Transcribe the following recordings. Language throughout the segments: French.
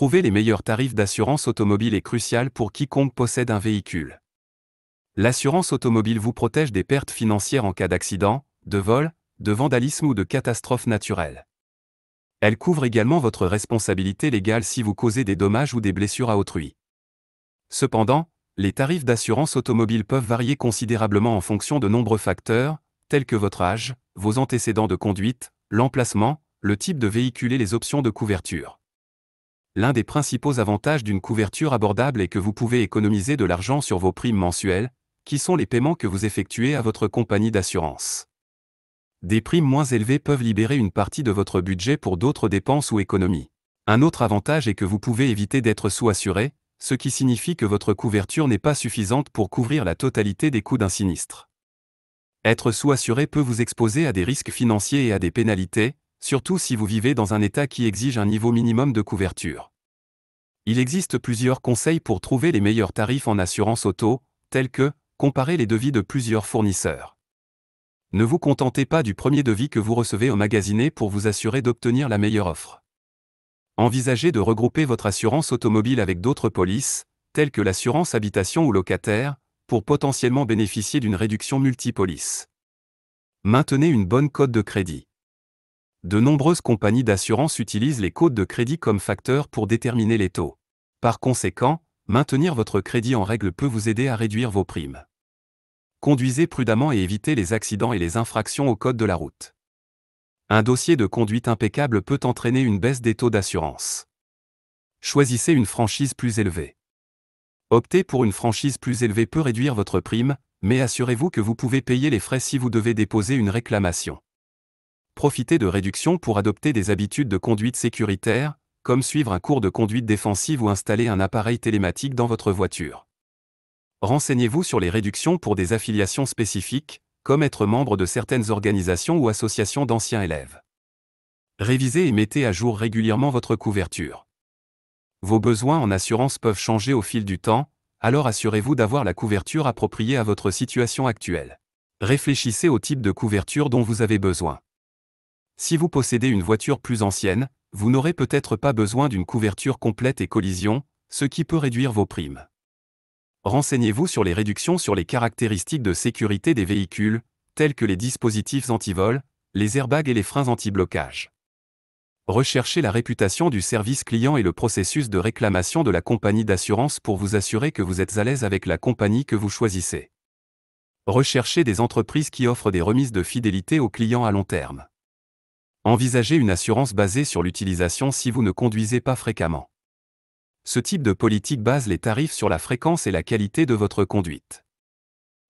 Trouver les meilleurs tarifs d'assurance automobile est crucial pour quiconque possède un véhicule. L'assurance automobile vous protège des pertes financières en cas d'accident, de vol, de vandalisme ou de catastrophe naturelle. Elle couvre également votre responsabilité légale si vous causez des dommages ou des blessures à autrui. Cependant, les tarifs d'assurance automobile peuvent varier considérablement en fonction de nombreux facteurs, tels que votre âge, vos antécédents de conduite, l'emplacement, le type de véhicule et les options de couverture l'un des principaux avantages d'une couverture abordable est que vous pouvez économiser de l'argent sur vos primes mensuelles, qui sont les paiements que vous effectuez à votre compagnie d'assurance. Des primes moins élevées peuvent libérer une partie de votre budget pour d'autres dépenses ou économies. Un autre avantage est que vous pouvez éviter d'être sous-assuré, ce qui signifie que votre couverture n'est pas suffisante pour couvrir la totalité des coûts d'un sinistre. Être sous-assuré peut vous exposer à des risques financiers et à des pénalités, surtout si vous vivez dans un état qui exige un niveau minimum de couverture. Il existe plusieurs conseils pour trouver les meilleurs tarifs en assurance auto, tels que comparer les devis de plusieurs fournisseurs. Ne vous contentez pas du premier devis que vous recevez au magasiné pour vous assurer d'obtenir la meilleure offre. Envisagez de regrouper votre assurance automobile avec d'autres polices, telles que l'assurance habitation ou locataire, pour potentiellement bénéficier d'une réduction multipolice. Maintenez une bonne cote de crédit de nombreuses compagnies d'assurance utilisent les codes de crédit comme facteur pour déterminer les taux. Par conséquent, maintenir votre crédit en règle peut vous aider à réduire vos primes. Conduisez prudemment et évitez les accidents et les infractions au code de la route. Un dossier de conduite impeccable peut entraîner une baisse des taux d'assurance. Choisissez une franchise plus élevée. Opter pour une franchise plus élevée peut réduire votre prime, mais assurez-vous que vous pouvez payer les frais si vous devez déposer une réclamation profiter de réductions pour adopter des habitudes de conduite sécuritaires, comme suivre un cours de conduite défensive ou installer un appareil télématique dans votre voiture. Renseignez-vous sur les réductions pour des affiliations spécifiques, comme être membre de certaines organisations ou associations d'anciens élèves. Révisez et mettez à jour régulièrement votre couverture. Vos besoins en assurance peuvent changer au fil du temps, alors assurez-vous d'avoir la couverture appropriée à votre situation actuelle. Réfléchissez au type de couverture dont vous avez besoin. Si vous possédez une voiture plus ancienne, vous n'aurez peut-être pas besoin d'une couverture complète et collision, ce qui peut réduire vos primes. Renseignez-vous sur les réductions sur les caractéristiques de sécurité des véhicules, tels que les dispositifs antivol, les airbags et les freins anti-blocage. Recherchez la réputation du service client et le processus de réclamation de la compagnie d'assurance pour vous assurer que vous êtes à l'aise avec la compagnie que vous choisissez. Recherchez des entreprises qui offrent des remises de fidélité aux clients à long terme. Envisagez une assurance basée sur l'utilisation si vous ne conduisez pas fréquemment. Ce type de politique base les tarifs sur la fréquence et la qualité de votre conduite.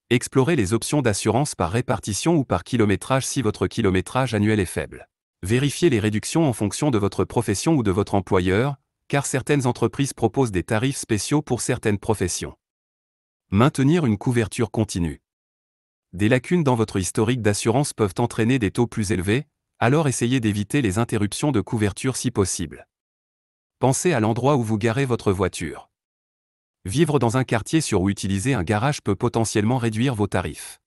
Explorez les options d'assurance par répartition ou par kilométrage si votre kilométrage annuel est faible. Vérifiez les réductions en fonction de votre profession ou de votre employeur, car certaines entreprises proposent des tarifs spéciaux pour certaines professions. Maintenir une couverture continue. Des lacunes dans votre historique d'assurance peuvent entraîner des taux plus élevés, alors essayez d'éviter les interruptions de couverture si possible. Pensez à l'endroit où vous garez votre voiture. Vivre dans un quartier sur où utiliser un garage peut potentiellement réduire vos tarifs.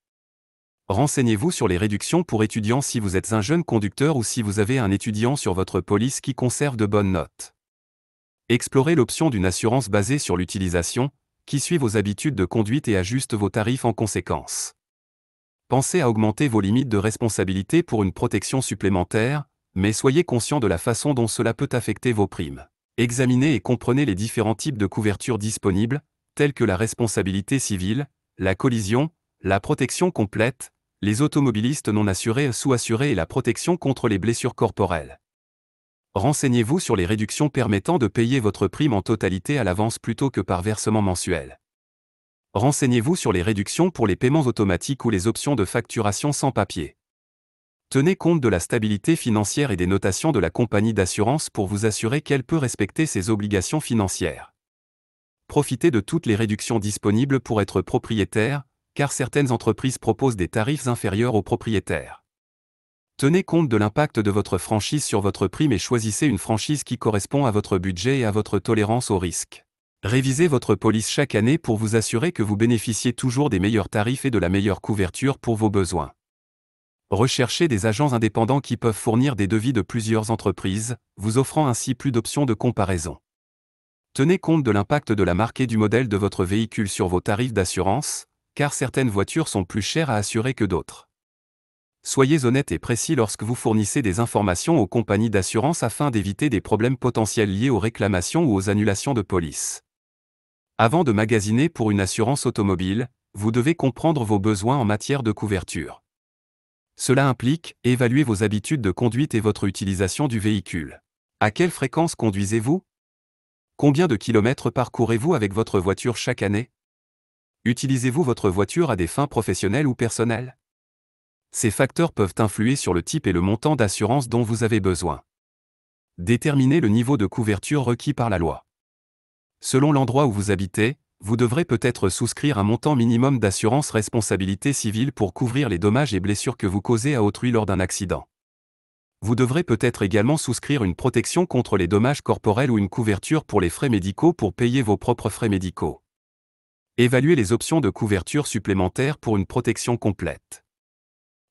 Renseignez-vous sur les réductions pour étudiants si vous êtes un jeune conducteur ou si vous avez un étudiant sur votre police qui conserve de bonnes notes. Explorez l'option d'une assurance basée sur l'utilisation, qui suit vos habitudes de conduite et ajuste vos tarifs en conséquence. Pensez à augmenter vos limites de responsabilité pour une protection supplémentaire, mais soyez conscient de la façon dont cela peut affecter vos primes. Examinez et comprenez les différents types de couvertures disponibles, tels que la responsabilité civile, la collision, la protection complète, les automobilistes non assurés sous-assurés et la protection contre les blessures corporelles. Renseignez-vous sur les réductions permettant de payer votre prime en totalité à l'avance plutôt que par versement mensuel renseignez-vous sur les réductions pour les paiements automatiques ou les options de facturation sans papier. Tenez compte de la stabilité financière et des notations de la compagnie d'assurance pour vous assurer qu'elle peut respecter ses obligations financières. Profitez de toutes les réductions disponibles pour être propriétaire, car certaines entreprises proposent des tarifs inférieurs aux propriétaires. Tenez compte de l'impact de votre franchise sur votre prime et choisissez une franchise qui correspond à votre budget et à votre tolérance au risque. Révisez votre police chaque année pour vous assurer que vous bénéficiez toujours des meilleurs tarifs et de la meilleure couverture pour vos besoins. Recherchez des agents indépendants qui peuvent fournir des devis de plusieurs entreprises, vous offrant ainsi plus d'options de comparaison. Tenez compte de l'impact de la marque et du modèle de votre véhicule sur vos tarifs d'assurance, car certaines voitures sont plus chères à assurer que d'autres. Soyez honnête et précis lorsque vous fournissez des informations aux compagnies d'assurance afin d'éviter des problèmes potentiels liés aux réclamations ou aux annulations de police. Avant de magasiner pour une assurance automobile, vous devez comprendre vos besoins en matière de couverture. Cela implique évaluer vos habitudes de conduite et votre utilisation du véhicule. À quelle fréquence conduisez-vous Combien de kilomètres parcourez-vous avec votre voiture chaque année Utilisez-vous votre voiture à des fins professionnelles ou personnelles Ces facteurs peuvent influer sur le type et le montant d'assurance dont vous avez besoin. Déterminez le niveau de couverture requis par la loi. Selon l'endroit où vous habitez, vous devrez peut-être souscrire un montant minimum d'assurance responsabilité civile pour couvrir les dommages et blessures que vous causez à autrui lors d'un accident. Vous devrez peut-être également souscrire une protection contre les dommages corporels ou une couverture pour les frais médicaux pour payer vos propres frais médicaux. Évaluez les options de couverture supplémentaires pour une protection complète.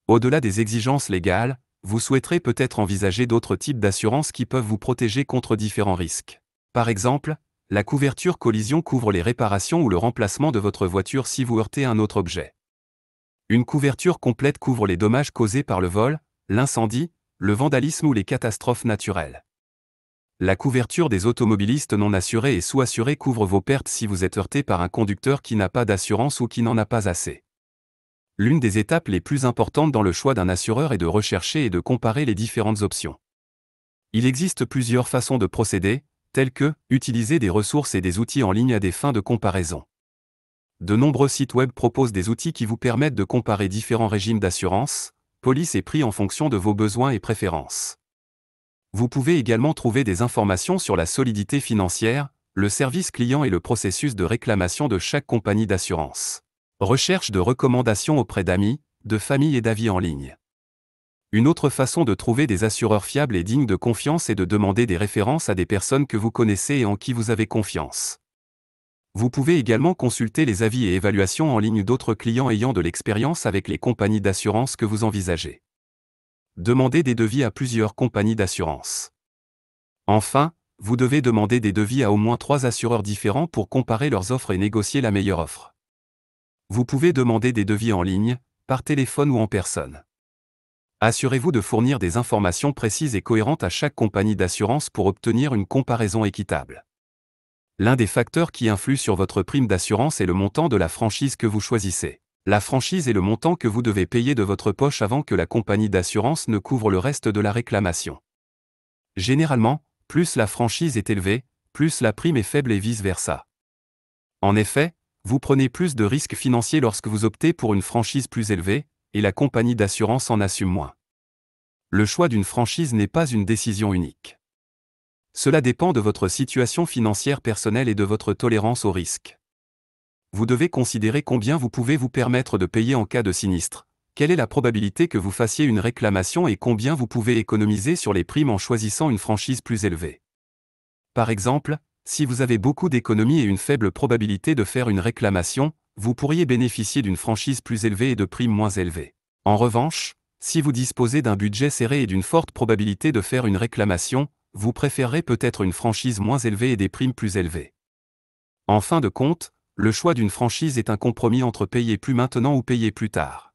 Au-delà des exigences légales, vous souhaiterez peut-être envisager d'autres types d'assurances qui peuvent vous protéger contre différents risques. Par exemple, la couverture collision couvre les réparations ou le remplacement de votre voiture si vous heurtez un autre objet. Une couverture complète couvre les dommages causés par le vol, l'incendie, le vandalisme ou les catastrophes naturelles. La couverture des automobilistes non assurés et sous-assurés couvre vos pertes si vous êtes heurté par un conducteur qui n'a pas d'assurance ou qui n'en a pas assez. L'une des étapes les plus importantes dans le choix d'un assureur est de rechercher et de comparer les différentes options. Il existe plusieurs façons de procéder, tels que utiliser des ressources et des outils en ligne à des fins de comparaison. De nombreux sites web proposent des outils qui vous permettent de comparer différents régimes d'assurance, polices et prix en fonction de vos besoins et préférences. Vous pouvez également trouver des informations sur la solidité financière, le service client et le processus de réclamation de chaque compagnie d'assurance. Recherche de recommandations auprès d'amis, de familles et d'avis en ligne. Une autre façon de trouver des assureurs fiables et dignes de confiance est de demander des références à des personnes que vous connaissez et en qui vous avez confiance. Vous pouvez également consulter les avis et évaluations en ligne d'autres clients ayant de l'expérience avec les compagnies d'assurance que vous envisagez. Demandez des devis à plusieurs compagnies d'assurance. Enfin, vous devez demander des devis à au moins trois assureurs différents pour comparer leurs offres et négocier la meilleure offre. Vous pouvez demander des devis en ligne, par téléphone ou en personne. Assurez-vous de fournir des informations précises et cohérentes à chaque compagnie d'assurance pour obtenir une comparaison équitable. L'un des facteurs qui influe sur votre prime d'assurance est le montant de la franchise que vous choisissez. La franchise est le montant que vous devez payer de votre poche avant que la compagnie d'assurance ne couvre le reste de la réclamation. Généralement, plus la franchise est élevée, plus la prime est faible et vice-versa. En effet, vous prenez plus de risques financiers lorsque vous optez pour une franchise plus élevée, et la compagnie d'assurance en assume moins. Le choix d'une franchise n'est pas une décision unique. Cela dépend de votre situation financière personnelle et de votre tolérance au risque. Vous devez considérer combien vous pouvez vous permettre de payer en cas de sinistre, quelle est la probabilité que vous fassiez une réclamation et combien vous pouvez économiser sur les primes en choisissant une franchise plus élevée. Par exemple, si vous avez beaucoup d'économies et une faible probabilité de faire une réclamation, vous pourriez bénéficier d'une franchise plus élevée et de primes moins élevées. En revanche, si vous disposez d'un budget serré et d'une forte probabilité de faire une réclamation, vous préférez peut-être une franchise moins élevée et des primes plus élevées. En fin de compte, le choix d'une franchise est un compromis entre payer plus maintenant ou payer plus tard.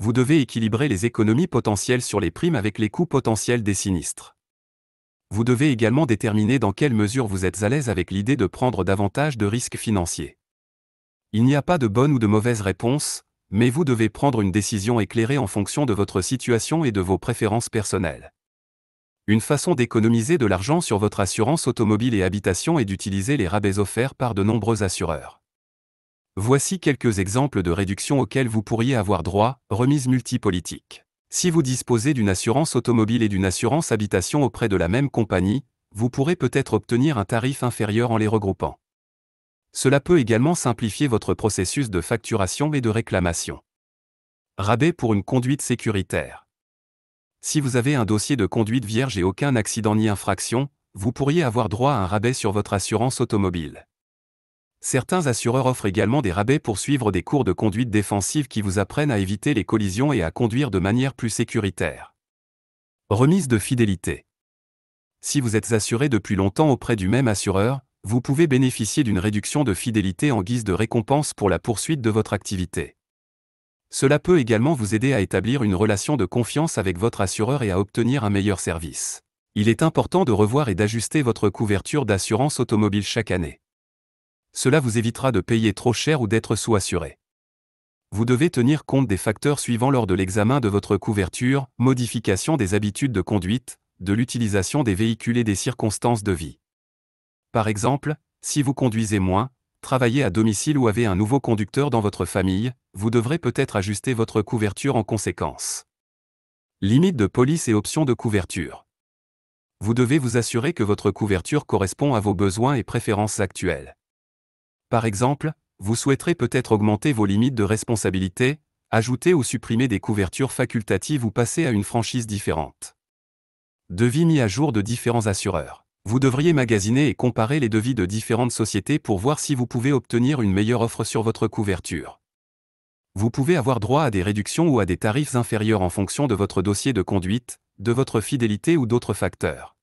Vous devez équilibrer les économies potentielles sur les primes avec les coûts potentiels des sinistres. Vous devez également déterminer dans quelle mesure vous êtes à l'aise avec l'idée de prendre davantage de risques financiers. Il n'y a pas de bonne ou de mauvaise réponse, mais vous devez prendre une décision éclairée en fonction de votre situation et de vos préférences personnelles. Une façon d'économiser de l'argent sur votre assurance automobile et habitation est d'utiliser les rabais offerts par de nombreux assureurs. Voici quelques exemples de réductions auxquelles vous pourriez avoir droit, remise multipolitique. Si vous disposez d'une assurance automobile et d'une assurance habitation auprès de la même compagnie, vous pourrez peut-être obtenir un tarif inférieur en les regroupant. Cela peut également simplifier votre processus de facturation et de réclamation. Rabais pour une conduite sécuritaire. Si vous avez un dossier de conduite vierge et aucun accident ni infraction, vous pourriez avoir droit à un rabais sur votre assurance automobile. Certains assureurs offrent également des rabais pour suivre des cours de conduite défensive qui vous apprennent à éviter les collisions et à conduire de manière plus sécuritaire. Remise de fidélité. Si vous êtes assuré depuis longtemps auprès du même assureur, vous pouvez bénéficier d'une réduction de fidélité en guise de récompense pour la poursuite de votre activité. Cela peut également vous aider à établir une relation de confiance avec votre assureur et à obtenir un meilleur service. Il est important de revoir et d'ajuster votre couverture d'assurance automobile chaque année. Cela vous évitera de payer trop cher ou d'être sous-assuré vous devez tenir compte des facteurs suivants lors de l'examen de votre couverture, modification des habitudes de conduite, de l'utilisation des véhicules et des circonstances de vie. Par exemple, si vous conduisez moins, travaillez à domicile ou avez un nouveau conducteur dans votre famille, vous devrez peut-être ajuster votre couverture en conséquence. Limite de police et options de couverture. Vous devez vous assurer que votre couverture correspond à vos besoins et préférences actuelles. Par exemple, vous souhaiterez peut-être augmenter vos limites de responsabilité, ajouter ou supprimer des couvertures facultatives ou passer à une franchise différente. Devis mis à jour de différents assureurs. Vous devriez magasiner et comparer les devis de différentes sociétés pour voir si vous pouvez obtenir une meilleure offre sur votre couverture. Vous pouvez avoir droit à des réductions ou à des tarifs inférieurs en fonction de votre dossier de conduite, de votre fidélité ou d'autres facteurs.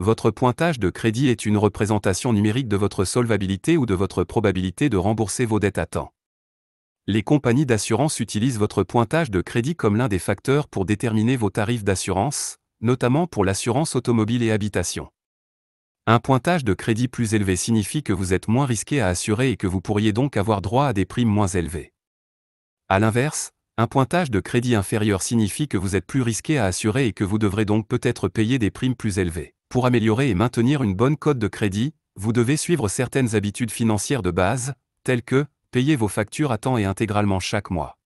Votre pointage de crédit est une représentation numérique de votre solvabilité ou de votre probabilité de rembourser vos dettes à temps. Les compagnies d'assurance utilisent votre pointage de crédit comme l'un des facteurs pour déterminer vos tarifs d'assurance, notamment pour l'assurance automobile et habitation. Un pointage de crédit plus élevé signifie que vous êtes moins risqué à assurer et que vous pourriez donc avoir droit à des primes moins élevées. A l'inverse, un pointage de crédit inférieur signifie que vous êtes plus risqué à assurer et que vous devrez donc peut-être payer des primes plus élevées. Pour améliorer et maintenir une bonne cote de crédit, vous devez suivre certaines habitudes financières de base, telles que payer vos factures à temps et intégralement chaque mois.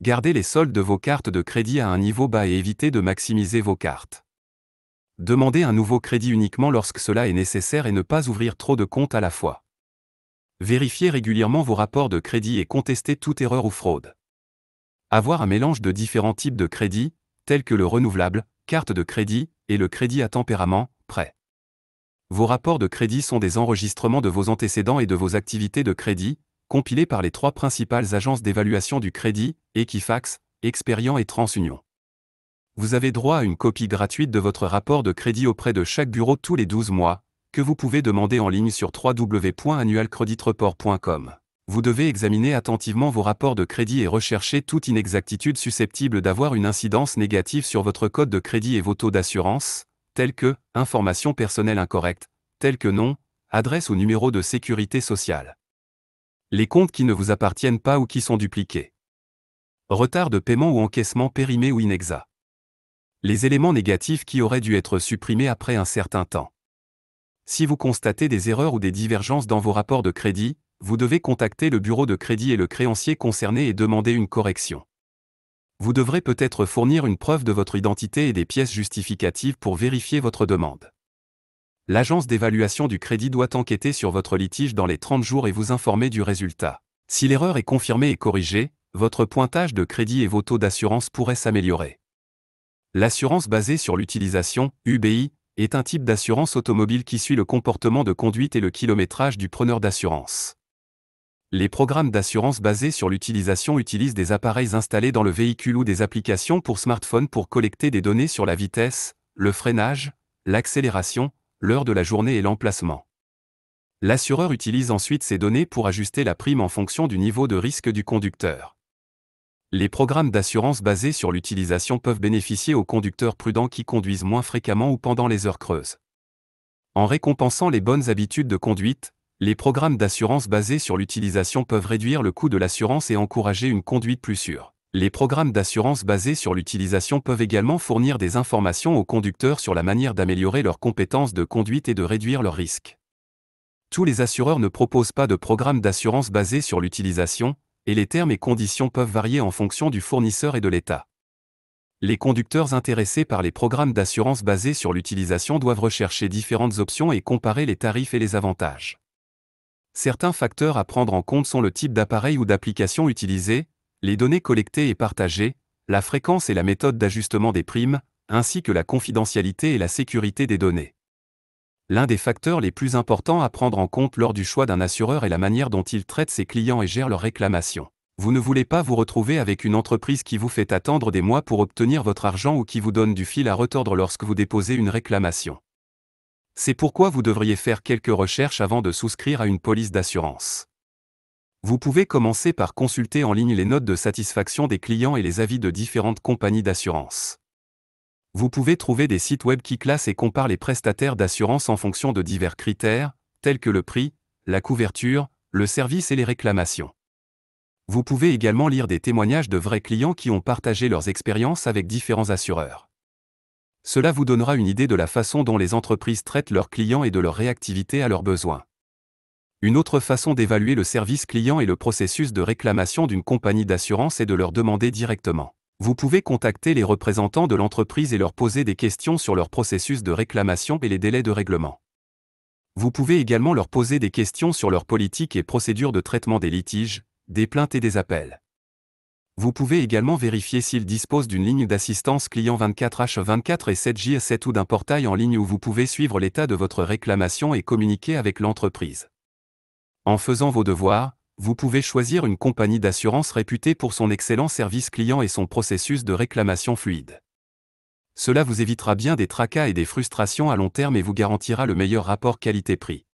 Gardez les soldes de vos cartes de crédit à un niveau bas et évitez de maximiser vos cartes demander un nouveau crédit uniquement lorsque cela est nécessaire et ne pas ouvrir trop de comptes à la fois. Vérifiez régulièrement vos rapports de crédit et contestez toute erreur ou fraude. Avoir un mélange de différents types de crédits, tels que le renouvelable, carte de crédit, et le crédit à tempérament, prêt. Vos rapports de crédit sont des enregistrements de vos antécédents et de vos activités de crédit, compilés par les trois principales agences d'évaluation du crédit, Equifax, Experian et TransUnion vous avez droit à une copie gratuite de votre rapport de crédit auprès de chaque bureau tous les 12 mois, que vous pouvez demander en ligne sur www.annualcreditreport.com. Vous devez examiner attentivement vos rapports de crédit et rechercher toute inexactitude susceptible d'avoir une incidence négative sur votre code de crédit et vos taux d'assurance, tels que informations personnelles incorrectes, tels que nom, adresse ou numéro de sécurité sociale. Les comptes qui ne vous appartiennent pas ou qui sont dupliqués. Retard de paiement ou encaissement périmé ou inexact les éléments négatifs qui auraient dû être supprimés après un certain temps. Si vous constatez des erreurs ou des divergences dans vos rapports de crédit, vous devez contacter le bureau de crédit et le créancier concerné et demander une correction. Vous devrez peut-être fournir une preuve de votre identité et des pièces justificatives pour vérifier votre demande. L'agence d'évaluation du crédit doit enquêter sur votre litige dans les 30 jours et vous informer du résultat. Si l'erreur est confirmée et corrigée, votre pointage de crédit et vos taux d'assurance pourraient s'améliorer. L'assurance basée sur l'utilisation, UBI, est un type d'assurance automobile qui suit le comportement de conduite et le kilométrage du preneur d'assurance. Les programmes d'assurance basés sur l'utilisation utilisent des appareils installés dans le véhicule ou des applications pour smartphone pour collecter des données sur la vitesse, le freinage, l'accélération, l'heure de la journée et l'emplacement. L'assureur utilise ensuite ces données pour ajuster la prime en fonction du niveau de risque du conducteur. Les programmes d'assurance basés sur l'utilisation peuvent bénéficier aux conducteurs prudents qui conduisent moins fréquemment ou pendant les heures creuses. En récompensant les bonnes habitudes de conduite, les programmes d'assurance basés sur l'utilisation peuvent réduire le coût de l'assurance et encourager une conduite plus sûre. Les programmes d'assurance basés sur l'utilisation peuvent également fournir des informations aux conducteurs sur la manière d'améliorer leurs compétences de conduite et de réduire leurs risques. Tous les assureurs ne proposent pas de programmes d'assurance basés sur l'utilisation, et les termes et conditions peuvent varier en fonction du fournisseur et de l'État. Les conducteurs intéressés par les programmes d'assurance basés sur l'utilisation doivent rechercher différentes options et comparer les tarifs et les avantages. Certains facteurs à prendre en compte sont le type d'appareil ou d'application utilisé, les données collectées et partagées, la fréquence et la méthode d'ajustement des primes, ainsi que la confidentialité et la sécurité des données. L'un des facteurs les plus importants à prendre en compte lors du choix d'un assureur est la manière dont il traite ses clients et gère leurs réclamations. Vous ne voulez pas vous retrouver avec une entreprise qui vous fait attendre des mois pour obtenir votre argent ou qui vous donne du fil à retordre lorsque vous déposez une réclamation. C'est pourquoi vous devriez faire quelques recherches avant de souscrire à une police d'assurance. Vous pouvez commencer par consulter en ligne les notes de satisfaction des clients et les avis de différentes compagnies d'assurance vous pouvez trouver des sites web qui classent et comparent les prestataires d'assurance en fonction de divers critères, tels que le prix, la couverture, le service et les réclamations. Vous pouvez également lire des témoignages de vrais clients qui ont partagé leurs expériences avec différents assureurs. Cela vous donnera une idée de la façon dont les entreprises traitent leurs clients et de leur réactivité à leurs besoins. Une autre façon d'évaluer le service client est le processus de réclamation d'une compagnie d'assurance est de leur demander directement vous pouvez contacter les représentants de l'entreprise et leur poser des questions sur leur processus de réclamation et les délais de règlement. Vous pouvez également leur poser des questions sur leur politique et procédure de traitement des litiges, des plaintes et des appels. Vous pouvez également vérifier s'ils disposent d'une ligne d'assistance client 24H24 et 7J7 ou d'un portail en ligne où vous pouvez suivre l'état de votre réclamation et communiquer avec l'entreprise. En faisant vos devoirs, vous pouvez choisir une compagnie d'assurance réputée pour son excellent service client et son processus de réclamation fluide. Cela vous évitera bien des tracas et des frustrations à long terme et vous garantira le meilleur rapport qualité-prix.